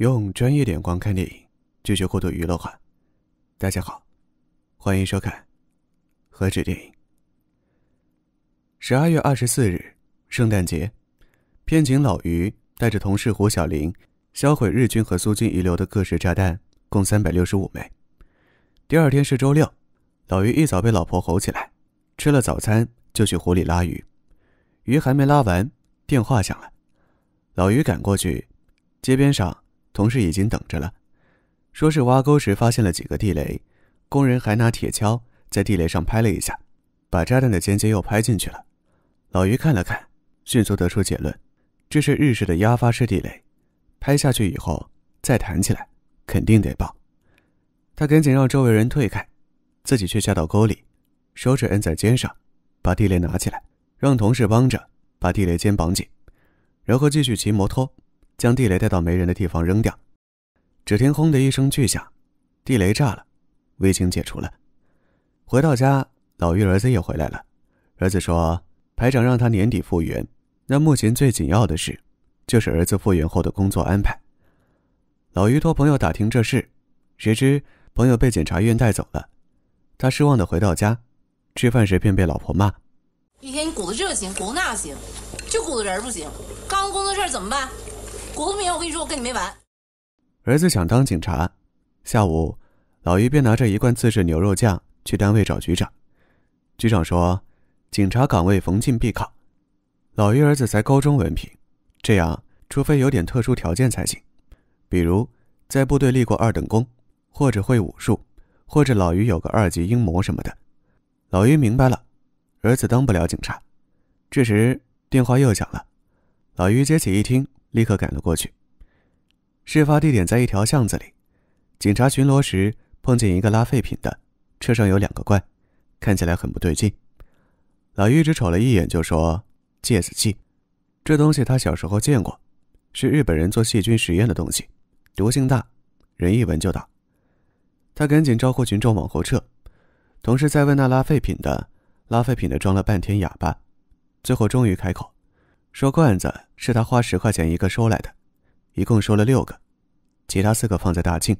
用专业眼光看电影，拒绝过度娱乐化。大家好，欢迎收看《何止电影》。十二月二十四日，圣诞节，片警老于带着同事胡小林销毁日军和苏军遗留的各式炸弹，共三百六十五枚。第二天是周六，老于一早被老婆吼起来，吃了早餐就去湖里拉鱼。鱼还没拉完，电话响了，老于赶过去，街边上。同事已经等着了，说是挖沟时发现了几个地雷，工人还拿铁锹在地雷上拍了一下，把炸弹的尖尖又拍进去了。老于看了看，迅速得出结论，这是日式的压发式地雷，拍下去以后再弹起来，肯定得爆。他赶紧让周围人退开，自己却下到沟里，手指摁在肩上，把地雷拿起来，让同事帮着把地雷肩绑紧，然后继续骑摩托。将地雷带到没人的地方扔掉，只听“轰”的一声巨响，地雷炸了，危情解除了。回到家，老于儿子也回来了。儿子说：“排长让他年底复员。那目前最紧要的事，就是儿子复员后的工作安排。”老于托朋友打听这事，谁知朋友被检察院带走了。他失望的回到家，吃饭时便被老婆骂：“一天你鼓捣这行，鼓捣那行，就鼓捣人不行。刚工作事怎么办？”我不明白，我跟你说，我跟你没完。儿子想当警察，下午老于便拿着一罐自制牛肉酱去单位找局长。局长说：“警察岗位逢进必考，老于儿子才高中文凭，这样除非有点特殊条件才行，比如在部队立过二等功，或者会武术，或者老于有个二级英模什么的。”老于明白了，儿子当不了警察。这时电话又响了，老于接起一听。立刻赶了过去。事发地点在一条巷子里，警察巡逻时碰见一个拉废品的，车上有两个怪，看起来很不对劲。老余只瞅了一眼就说：“芥子气，这东西他小时候见过，是日本人做细菌实验的东西，毒性大，人一闻就倒。”他赶紧招呼群众往后撤，同时在问那拉废品的：“拉废品的装了半天哑巴，最后终于开口。”说罐子是他花十块钱一个收来的，一共收了六个，其他四个放在大庆。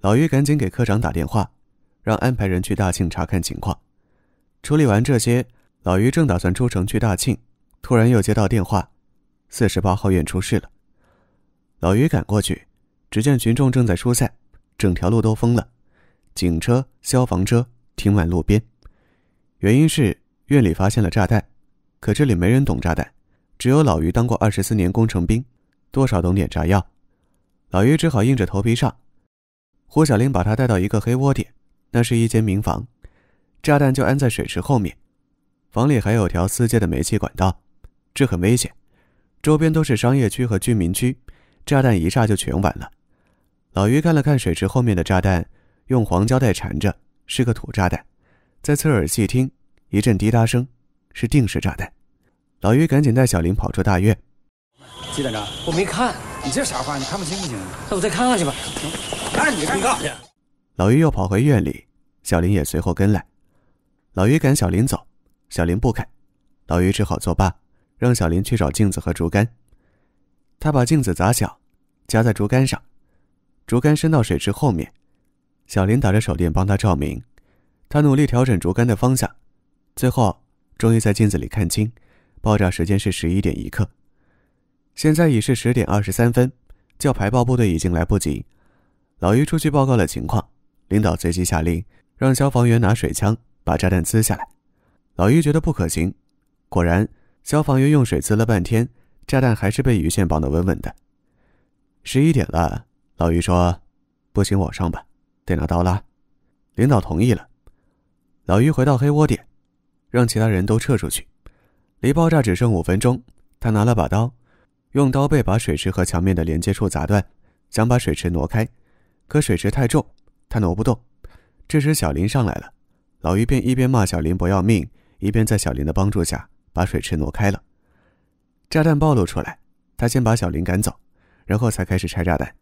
老于赶紧给科长打电话，让安排人去大庆查看情况。处理完这些，老于正打算出城去大庆，突然又接到电话，四十八号院出事了。老于赶过去，只见群众正在疏散，整条路都封了，警车、消防车停满路边。原因是院里发现了炸弹，可这里没人懂炸弹。只有老于当过二十四年工程兵，多少懂点炸药。老于只好硬着头皮上。胡小玲把他带到一个黑窝点，那是一间民房，炸弹就安在水池后面。房里还有条私接的煤气管道，这很危险。周边都是商业区和居民区，炸弹一炸就全完了。老于看了看水池后面的炸弹，用黄胶带缠着，是个土炸弹。在侧耳细听，一阵滴答声，是定时炸弹。老于赶紧带小林跑出大院。季队长，我没看，你这啥话？你看不清不行那我再看看去吧。行，那你你干啥去？老于又跑回院里，小林也随后跟来。老于赶小林走，小林不肯，老于只好作罢，让小林去找镜子和竹竿。他把镜子砸小，夹在竹竿上，竹竿伸到水池后面。小林打着手电帮他照明，他努力调整竹竿的方向，最后终于在镜子里看清。爆炸时间是十一点一刻，现在已是十点二十三分，叫排爆部队已经来不及。老于出去报告了情况，领导随即下令让消防员拿水枪把炸弹呲下来。老于觉得不可行，果然，消防员用水滋了半天，炸弹还是被鱼线绑得稳稳的。十一点了，老于说：“不行，我上吧，得拿刀拉。”领导同意了。老于回到黑窝点，让其他人都撤出去。离爆炸只剩五分钟，他拿了把刀，用刀背把水池和墙面的连接处砸断，想把水池挪开，可水池太重，他挪不动。这时小林上来了，老于便一边骂小林不要命，一边在小林的帮助下把水池挪开了。炸弹暴露出来，他先把小林赶走，然后才开始拆炸弹。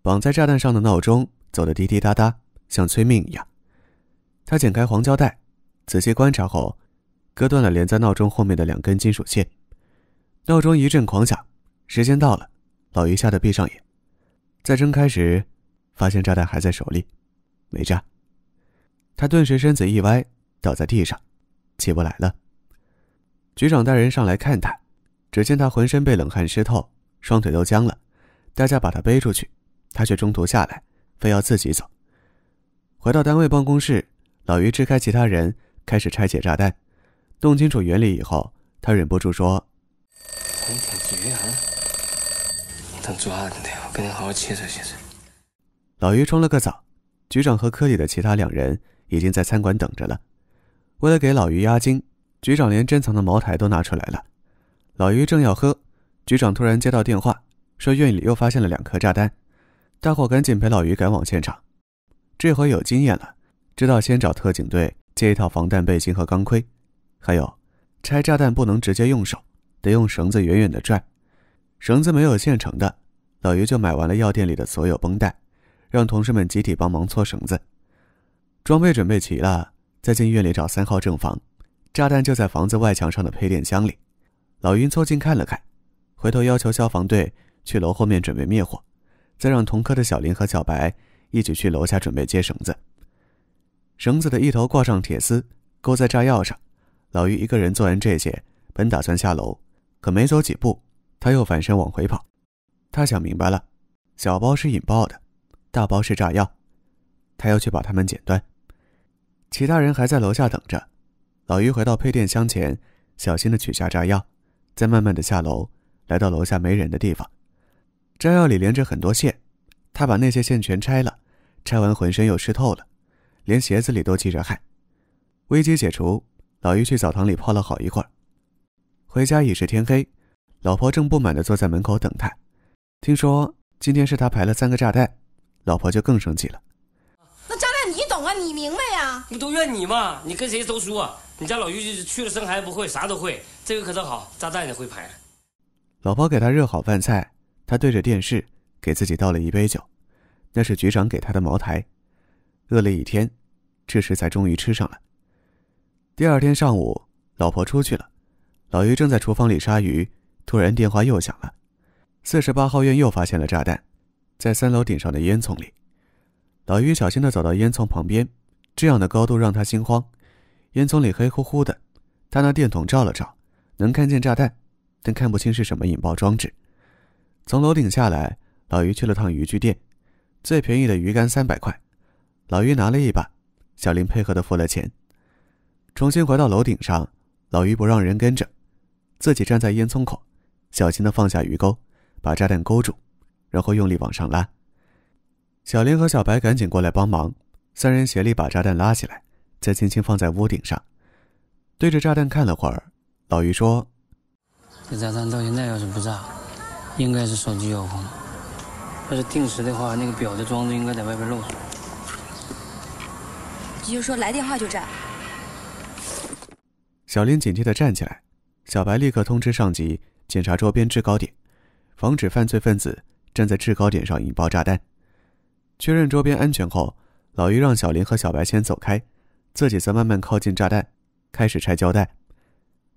绑在炸弹上的闹钟走得滴滴答答，像催命一样。他剪开黄胶带，仔细观察后。割断了连在闹钟后面的两根金属线，闹钟一阵狂响，时间到了。老于吓得闭上眼，在睁开时，发现炸弹还在手里，没炸。他顿时身子一歪，倒在地上，起不来了。局长带人上来看他，只见他浑身被冷汗湿透，双腿都僵了。大家把他背出去，他却中途下来，非要自己走。回到单位办公室，老于支开其他人，开始拆解炸弹。弄清楚原理以后，他忍不住说：“感觉啊，抓着的，我跟你好好切磋切磋。”老于冲了个澡，局长和科里的其他两人已经在餐馆等着了。为了给老于压惊，局长连珍藏的茅台都拿出来了。老于正要喝，局长突然接到电话，说院里又发现了两颗炸弹，大伙赶紧陪老于赶往现场。这回有经验了，知道先找特警队借一套防弹背心和钢盔。还有，拆炸弹不能直接用手，得用绳子远远的拽。绳子没有现成的，老于就买完了药店里的所有绷带，让同事们集体帮忙搓绳子。装备准备齐了，再进院里找三号正房，炸弹就在房子外墙上的配电箱里。老于凑近看了看，回头要求消防队去楼后面准备灭火，再让同科的小林和小白一起去楼下准备接绳子。绳子的一头挂上铁丝，钩在炸药上。老于一个人做完这些，本打算下楼，可没走几步，他又返身往回跑。他想明白了：小包是引爆的，大包是炸药。他要去把它们剪断。其他人还在楼下等着。老于回到配电箱前，小心的取下炸药，再慢慢的下楼，来到楼下没人的地方。炸药里连着很多线，他把那些线全拆了。拆完浑身又湿透了，连鞋子里都积着汗。危机解除。老于去澡堂里泡了好一会儿，回家已是天黑，老婆正不满地坐在门口等他。听说今天是他排了三个炸弹，老婆就更生气了。那炸弹你懂啊？你明白呀？不都怨你吗？你跟谁都说，你家老是去了生孩子不会，啥都会，这个可真好，炸弹也会排。老婆给他热好饭菜，他对着电视给自己倒了一杯酒，那是局长给他的茅台。饿了一天，这时才终于吃上了。第二天上午，老婆出去了，老于正在厨房里杀鱼，突然电话又响了，四十八号院又发现了炸弹，在三楼顶上的烟囱里。老于小心地走到烟囱旁边，这样的高度让他心慌，烟囱里黑乎乎的，他拿电筒照了照，能看见炸弹，但看不清是什么引爆装置。从楼顶下来，老于去了趟渔具店，最便宜的鱼竿三百块，老于拿了一把，小林配合地付了钱。重新回到楼顶上，老于不让人跟着，自己站在烟囱口，小心地放下鱼钩，把炸弹勾住，然后用力往上拉。小林和小白赶紧过来帮忙，三人协力把炸弹拉起来，再轻轻放在屋顶上，对着炸弹看了会儿。老于说：“这炸弹到现在要是不炸，应该是手机遥控；要是定时的话，那个表的装置应该在外边露出来。也就是说，来电话就炸。”小林警惕地站起来，小白立刻通知上级检查周边制高点，防止犯罪分子站在制高点上引爆炸弹。确认周边安全后，老于让小林和小白先走开，自己则慢慢靠近炸弹，开始拆胶带。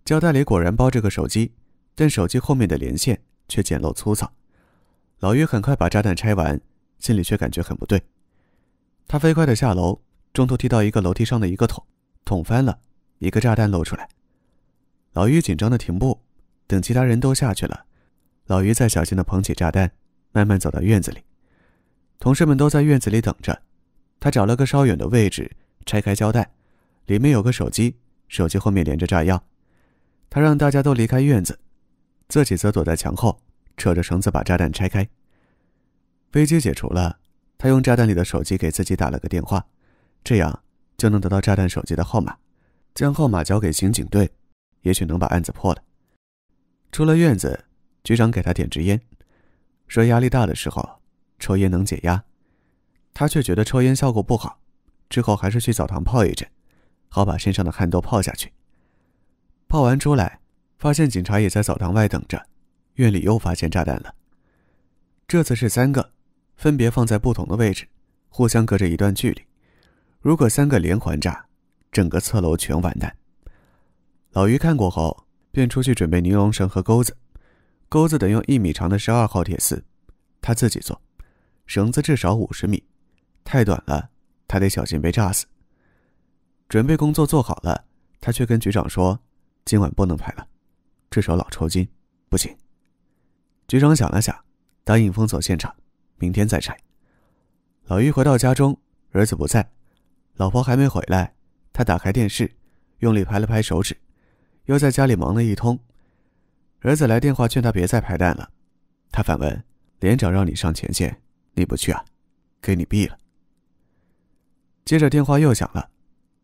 胶带里果然包着个手机，但手机后面的连线却简陋粗糙。老于很快把炸弹拆完，心里却感觉很不对。他飞快地下楼，中途踢到一个楼梯上的一个桶，桶翻了。一个炸弹露出来，老于紧张的停步，等其他人都下去了，老于再小心的捧起炸弹，慢慢走到院子里。同事们都在院子里等着，他找了个稍远的位置，拆开胶带，里面有个手机，手机后面连着炸药。他让大家都离开院子，自己则躲在墙后，扯着绳子把炸弹拆开。危机解除了，他用炸弹里的手机给自己打了个电话，这样就能得到炸弹手机的号码。将号码交给刑警队，也许能把案子破了。出了院子，局长给他点支烟，说压力大的时候抽烟能解压。他却觉得抽烟效果不好，之后还是去澡堂泡一阵，好把身上的汗都泡下去。泡完出来，发现警察也在澡堂外等着。院里又发现炸弹了，这次是三个，分别放在不同的位置，互相隔着一段距离。如果三个连环炸。整个侧楼全完蛋。老于看过后，便出去准备尼龙绳和钩子，钩子得用一米长的十二号铁丝，他自己做，绳子至少五十米，太短了，他得小心被炸死。准备工作做好了，他却跟局长说：“今晚不能拍了，至少老抽筋，不行。”局长想了想，答应封锁现场，明天再拆。老于回到家中，儿子不在，老婆还没回来。他打开电视，用力拍了拍手指，又在家里忙了一通。儿子来电话劝他别再拍蛋了，他反问：“连长让你上前线，你不去啊？给你毙了！”接着电话又响了，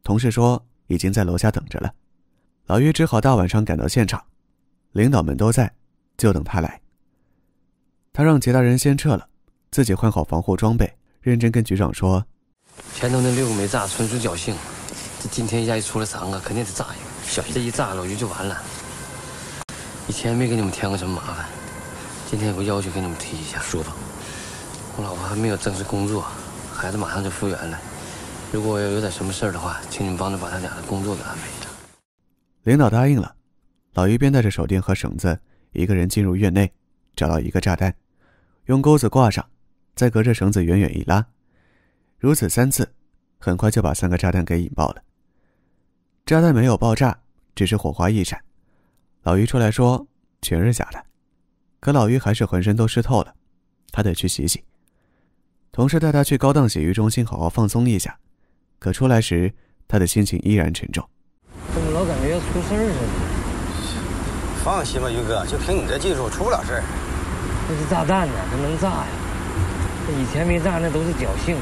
同事说已经在楼下等着了。老于只好大晚上赶到现场，领导们都在，就等他来。他让其他人先撤了，自己换好防护装备，认真跟局长说：“前头那六个没炸，纯属侥幸。”这今天一下一出来三个，肯定得炸一个。小心这一炸老于就完了。以前没给你们添过什么麻烦，今天有个要求给你们提一下。说吧，我老婆还没有正式工作，孩子马上就复原了。如果我要有点什么事儿的话，请你们帮着把他俩的工作给安排一下。领导答应了，老于边带着手电和绳子，一个人进入院内，找到一个炸弹，用钩子挂上，再隔着绳子远远一拉，如此三次，很快就把三个炸弹给引爆了。炸弹没有爆炸，只是火花一闪。老于出来说：“全是假的。”可老于还是浑身都湿透了，他得去洗洗。同事带他去高档洗浴中心好好放松一下。可出来时，他的心情依然沉重。怎么老感觉要出事儿似的？放心吧，于哥，就凭你这技术，出不了事儿。那是炸弹呢，这能炸呀？这以前没炸，那都是侥幸。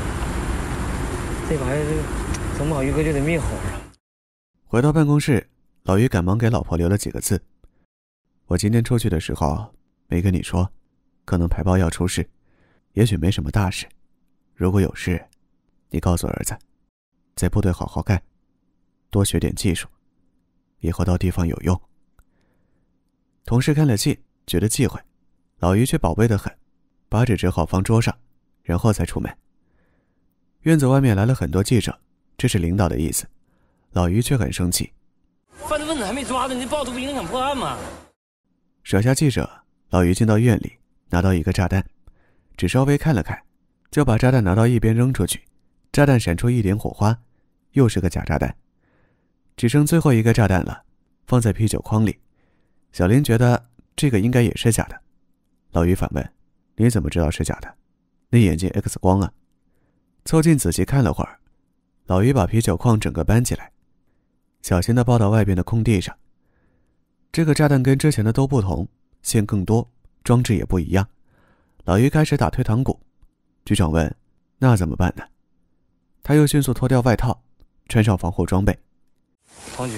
这玩意儿是整不好，于哥就得灭火。回到办公室，老于赶忙给老婆留了几个字：“我今天出去的时候没跟你说，可能排爆要出事，也许没什么大事。如果有事，你告诉儿子，在部队好好干，多学点技术，以后到地方有用。”同事看了信，觉得忌讳，老于却宝贝的很，把纸只好放桌上，然后再出门。院子外面来了很多记者，这是领导的意思。老于却很生气，犯罪分子还没抓呢，你这暴徒不影响破案吗？甩下记者，老于进到院里，拿到一个炸弹，只稍微看了看，就把炸弹拿到一边扔出去，炸弹闪出一点火花，又是个假炸弹。只剩最后一个炸弹了，放在啤酒筐里。小林觉得这个应该也是假的，老于反问：“你怎么知道是假的？那眼睛 X 光啊？”凑近仔细看了会儿，老于把啤酒筐整个搬起来。小心地抱到外边的空地上。这个炸弹跟之前的都不同，线更多，装置也不一样。老于开始打退堂鼓。局长问：“那怎么办呢？”他又迅速脱掉外套，穿上防护装备。黄局，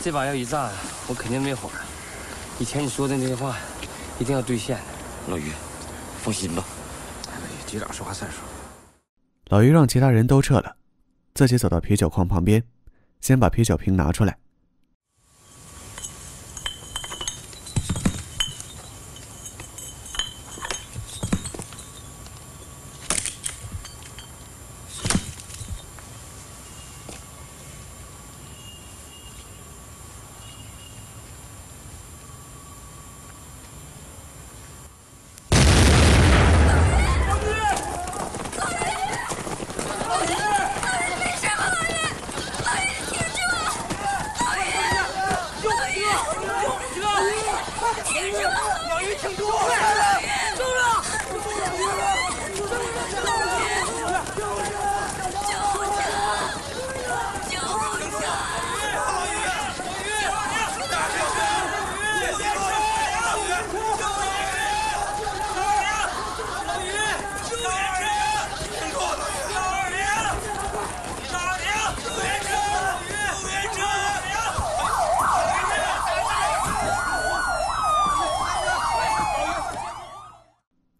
这把要一炸，我肯定没活了。以前你说的那些话，一定要兑现。老于，放心吧。哎局长说话算数。老于让其他人都撤了，自己走到啤酒矿旁边。先把啤酒瓶拿出来。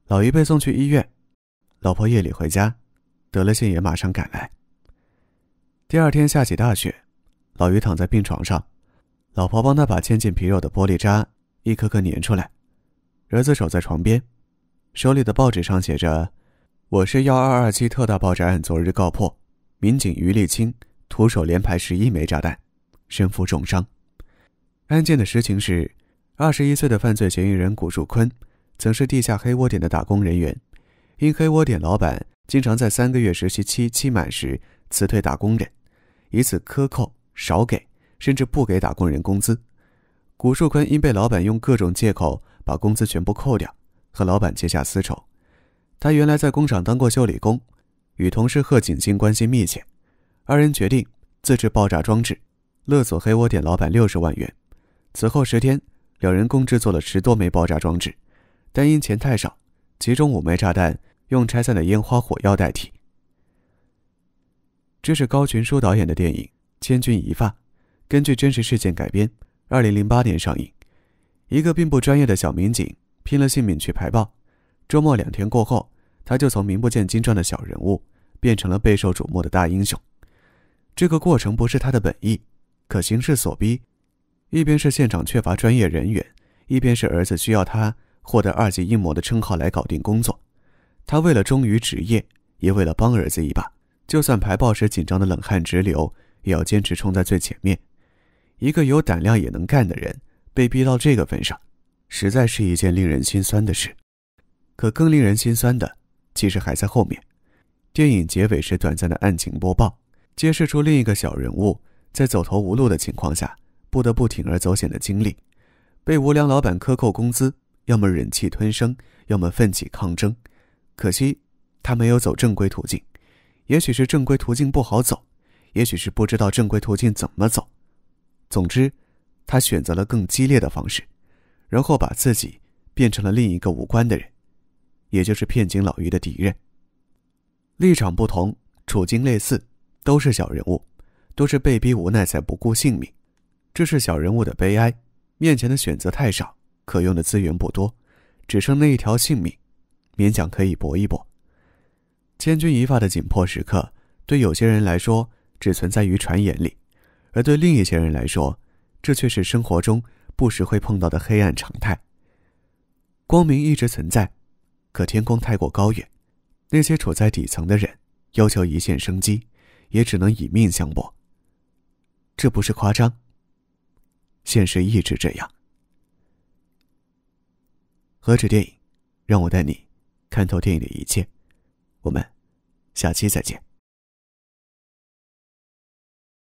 老于被送去医院，老婆夜里回家，得了信也马上赶来。第二天下起大雪，老于躺在病床上，老婆帮他把嵌进皮肉的玻璃渣一颗颗粘出来，儿子守在床边，手里的报纸上写着：“我是幺二二七特大爆炸案昨日告破，民警于立清徒手连排十一枚炸弹，身负重伤。”案件的实情是，二十一岁的犯罪嫌疑人谷树坤。曾是地下黑窝点的打工人员，因黑窝点老板经常在三个月实习期期满时辞退打工人，以此克扣少给甚至不给打工人工资。古树坤因被老板用各种借口把工资全部扣掉，和老板结下私仇。他原来在工厂当过修理工，与同事贺景新关系密切，二人决定自制爆炸装置，勒索黑窝点老板六十万元。此后十天，两人共制作了十多枚爆炸装置。但因钱太少，其中五枚炸弹用拆散的烟花火药代替。这是高群书导演的电影《千钧一发》，根据真实事件改编，二零零八年上映。一个并不专业的小民警拼了性命去排爆，周末两天过后，他就从名不见经传的小人物变成了备受瞩目的大英雄。这个过程不是他的本意，可形势所逼。一边是现场缺乏专业人员，一边是儿子需要他。获得二级硬模的称号来搞定工作，他为了忠于职业，也为了帮儿子一把，就算排爆时紧张的冷汗直流，也要坚持冲在最前面。一个有胆量也能干的人，被逼到这个份上，实在是一件令人心酸的事。可更令人心酸的，其实还在后面。电影结尾时短暂的案情播报，揭示出另一个小人物在走投无路的情况下，不得不铤而走险的经历，被无良老板克扣工资。要么忍气吞声，要么奋起抗争。可惜他没有走正规途径，也许是正规途径不好走，也许是不知道正规途径怎么走。总之，他选择了更激烈的方式，然后把自己变成了另一个无关的人，也就是片警老余的敌人。立场不同，处境类似，都是小人物，都是被逼无奈才不顾性命。这是小人物的悲哀，面前的选择太少。可用的资源不多，只剩那一条性命，勉强可以搏一搏。千钧一发的紧迫时刻，对有些人来说只存在于传言里，而对另一些人来说，这却是生活中不时会碰到的黑暗常态。光明一直存在，可天空太过高远，那些处在底层的人要求一线生机，也只能以命相搏。这不是夸张，现实一直这样。何止电影，让我带你看透电影的一切。我们下期再见。